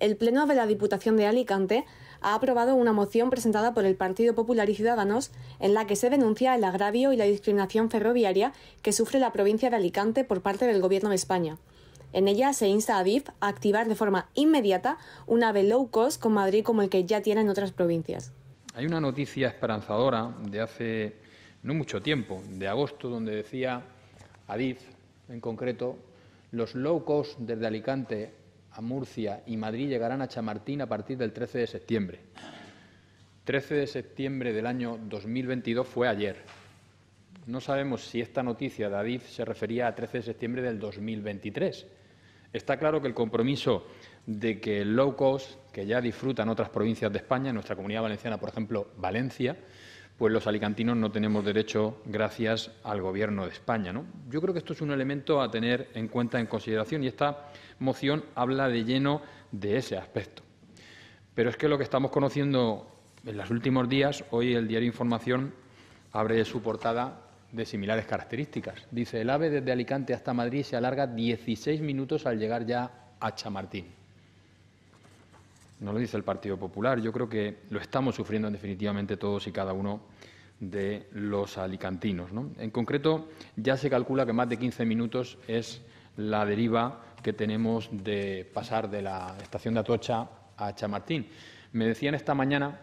el Pleno de la Diputación de Alicante ha aprobado una moción presentada por el Partido Popular y Ciudadanos en la que se denuncia el agravio y la discriminación ferroviaria que sufre la provincia de Alicante por parte del Gobierno de España. En ella se insta a Adif a activar de forma inmediata un ave low cost con Madrid como el que ya tiene en otras provincias. Hay una noticia esperanzadora de hace no mucho tiempo, de agosto, donde decía Adif en concreto, los low cost desde Alicante a Murcia y Madrid llegarán a Chamartín a partir del 13 de septiembre. 13 de septiembre del año 2022 fue ayer. No sabemos si esta noticia de Adif se refería a 13 de septiembre del 2023. Está claro que el compromiso de que el low cost, que ya disfrutan otras provincias de España, en nuestra comunidad valenciana, por ejemplo, Valencia, pues los alicantinos no tenemos derecho gracias al Gobierno de España. Yo creo que esto es un elemento a tener en cuenta, en consideración, y esta moción habla de lleno de ese aspecto. Pero es que lo que estamos conociendo en los últimos días, hoy el diario Información abre su portada de similares características. Dice, el AVE desde Alicante hasta Madrid se alarga 16 minutos al llegar ya a Chamartín no lo dice el Partido Popular, yo creo que lo estamos sufriendo definitivamente todos y cada uno de los alicantinos. En concreto, ya se calcula que más de 15 minutos es la deriva que tenemos de pasar de la estación de Atocha a Chamartín. Me decían esta mañana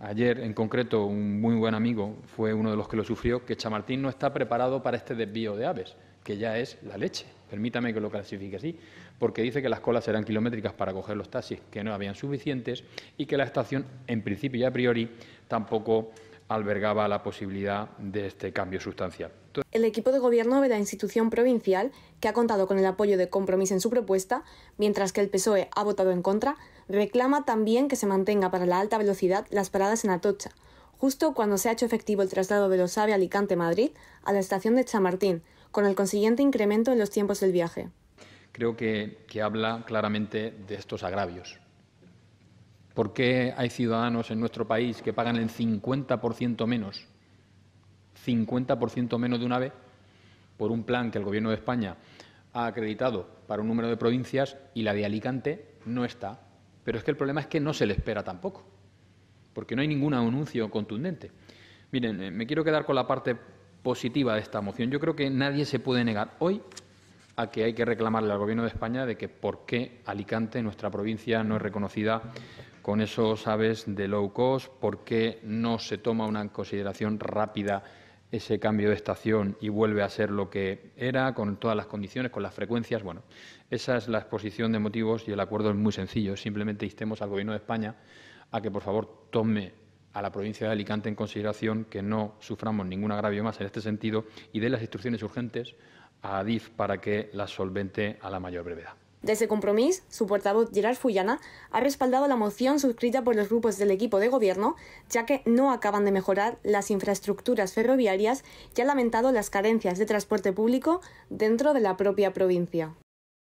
ayer en concreto un muy buen amigo fue uno de los que lo sufrió, que Chamartín no está preparado para este desvío de aves, que ya es la leche. Permítame que lo clasifique así, porque dice que las colas eran kilométricas para coger los taxis, que no habían suficientes y que la estación, en principio y a priori, tampoco albergaba la posibilidad de este cambio sustancial. El equipo de gobierno de la institución provincial, que ha contado con el apoyo de compromiso en su propuesta, mientras que el PSOE ha votado en contra, reclama también que se mantenga para la alta velocidad las paradas en Atocha, justo cuando se ha hecho efectivo el traslado de los AVE Alicante-Madrid a la estación de Chamartín, con el consiguiente incremento en los tiempos del viaje. Creo que habla claramente de estos agravios ¿Por qué hay ciudadanos en nuestro país que pagan el 50% menos, 50% menos de una vez, por un plan que el Gobierno de España ha acreditado para un número de provincias y la de Alicante no está? Pero es que el problema es que no se le espera tampoco, porque no hay ningún anuncio contundente. Miren, eh, me quiero quedar con la parte positiva de esta moción. Yo creo que nadie se puede negar hoy a que hay que reclamarle al Gobierno de España de que por qué Alicante, nuestra provincia, no es reconocida con esos aves de low cost, por qué no se toma una consideración rápida ese cambio de estación y vuelve a ser lo que era, con todas las condiciones, con las frecuencias. Bueno, esa es la exposición de motivos y el acuerdo es muy sencillo. Simplemente instemos al Gobierno de España a que, por favor, tome a la provincia de Alicante en consideración que no suframos ningún agravio más en este sentido y dé las instrucciones urgentes a ADIF para que las solvente a la mayor brevedad. Desde Compromís, su portavoz Gerard Fullana ha respaldado la moción suscrita por los grupos del equipo de gobierno, ya que no acaban de mejorar las infraestructuras ferroviarias y ha lamentado las carencias de transporte público dentro de la propia provincia.